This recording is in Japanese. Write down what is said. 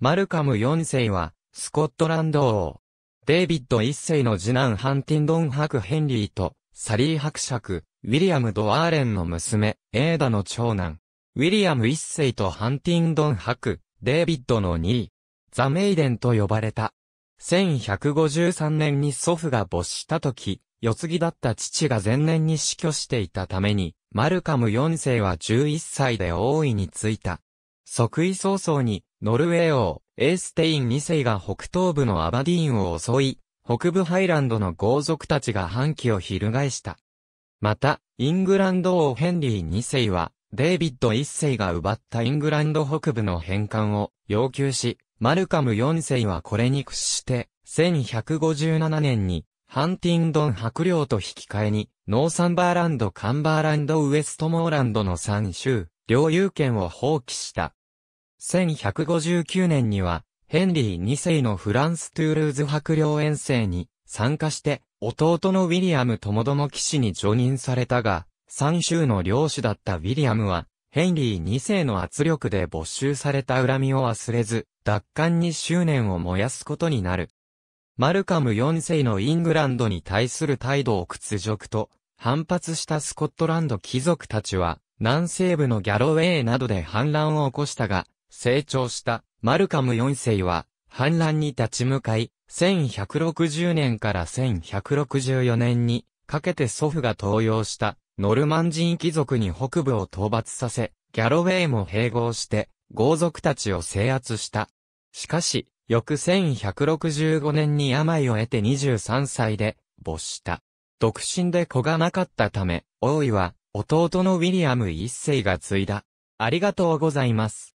マルカム4世は、スコットランド王。デイビッド1世の次男ハンティンドン伯ヘンリーと、サリー伯爵、ウィリアム・ドアーレンの娘、エーダの長男。ウィリアム1世とハンティンドン伯、デイビッドの2位。ザ・メイデンと呼ばれた。1153年に祖父が没した時、世継ぎだった父が前年に死去していたために、マルカム4世は11歳で王位に就いた。即位早々にノルウェー王、エーステイン2世が北東部のアバディーンを襲い、北部ハイランドの豪族たちが反旗を翻した。また、イングランド王ヘンリー2世は、デイビッド1世が奪ったイングランド北部の返還を要求し、マルカム4世はこれに屈して、1157年に、ハンティンドン白領と引き換えに、ノーサンバーランド、カンバーランド、ウエストモーランドの3州、領有権を放棄した。1159年には、ヘンリー2世のフランス・トゥールーズ白領遠征に参加して、弟のウィリアムともども騎士に除任されたが、三州の領主だったウィリアムは、ヘンリー2世の圧力で没収された恨みを忘れず、奪還に執念を燃やすことになる。マルカム4世のイングランドに対する態度を屈辱と、反発したスコットランド貴族たちは、南西部のギャロウェイなどで反乱を起こしたが、成長したマルカム4世は反乱に立ち向かい、1160年から1164年にかけて祖父が登用したノルマン人貴族に北部を討伐させ、ギャロウェイも併合して豪族たちを制圧した。しかし、翌1165年に病を得て23歳で没した。独身で子がなかったため、王位は弟のウィリアム一世が継いだ。ありがとうございます。